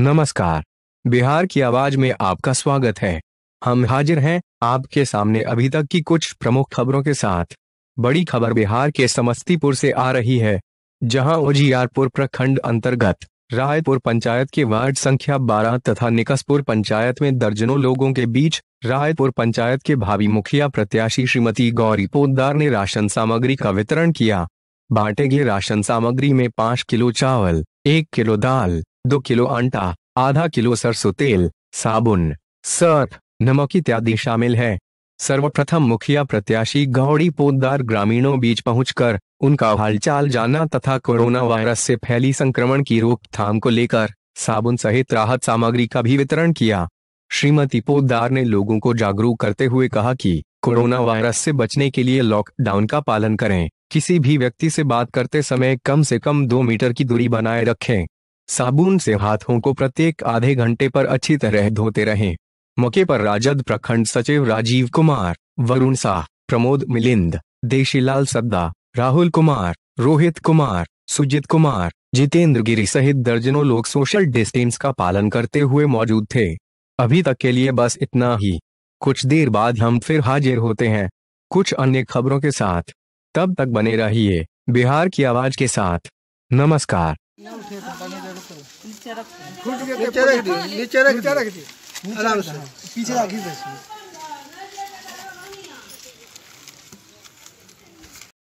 नमस्कार बिहार की आवाज में आपका स्वागत है हम हाजिर हैं आपके सामने अभी तक की कुछ प्रमुख खबरों के साथ बड़ी खबर बिहार के समस्तीपुर से आ रही है जहां उजियारपुर प्रखंड अंतर्गत रायपुर पंचायत के वार्ड संख्या 12 तथा निकसपुर पंचायत में दर्जनों लोगों के बीच रायपुर पंचायत के भावी मुखिया प्रत्याशी श्रीमती गौरी पोदार ने राशन सामग्री का वितरण किया बांटे गए राशन सामग्री में पाँच किलो चावल एक किलो दाल दो किलो आटा आधा किलो सरसों तेल साबुन सर्फ नमक इत्यादि शामिल है सर्वप्रथम मुखिया प्रत्याशी गौड़ी पोदार ग्रामीणों बीच पहुंचकर उनका हालचाल जाना तथा कोरोना वायरस से फैली संक्रमण की रोकथाम को लेकर साबुन सहित राहत सामग्री का भी वितरण किया श्रीमती पोदार ने लोगों को जागरूक करते हुए कहा कि कोरोना वायरस से बचने के लिए लॉकडाउन का पालन करें किसी भी व्यक्ति से बात करते समय कम से कम दो मीटर की दूरी बनाए रखें साबुन से हाथों को प्रत्येक आधे घंटे पर अच्छी तरह धोते रहें मौके पर राजद प्रखंड सचिव राजीव कुमार वरुण शाह प्रमोद मिलिंद देशीलाल सद्दा राहुल कुमार रोहित कुमार सुजीत कुमार जितेंद्र गिरी सहित दर्जनों लोग सोशल डिस्टेंस का पालन करते हुए मौजूद थे अभी तक के लिए बस इतना ही कुछ देर बाद हम फिर हाजिर होते हैं कुछ अन्य खबरों के साथ तब तक बने रहिए बिहार की आवाज के साथ नमस्कार नीचे रख नीचे रख नीचे रख आराम से पीछे आगे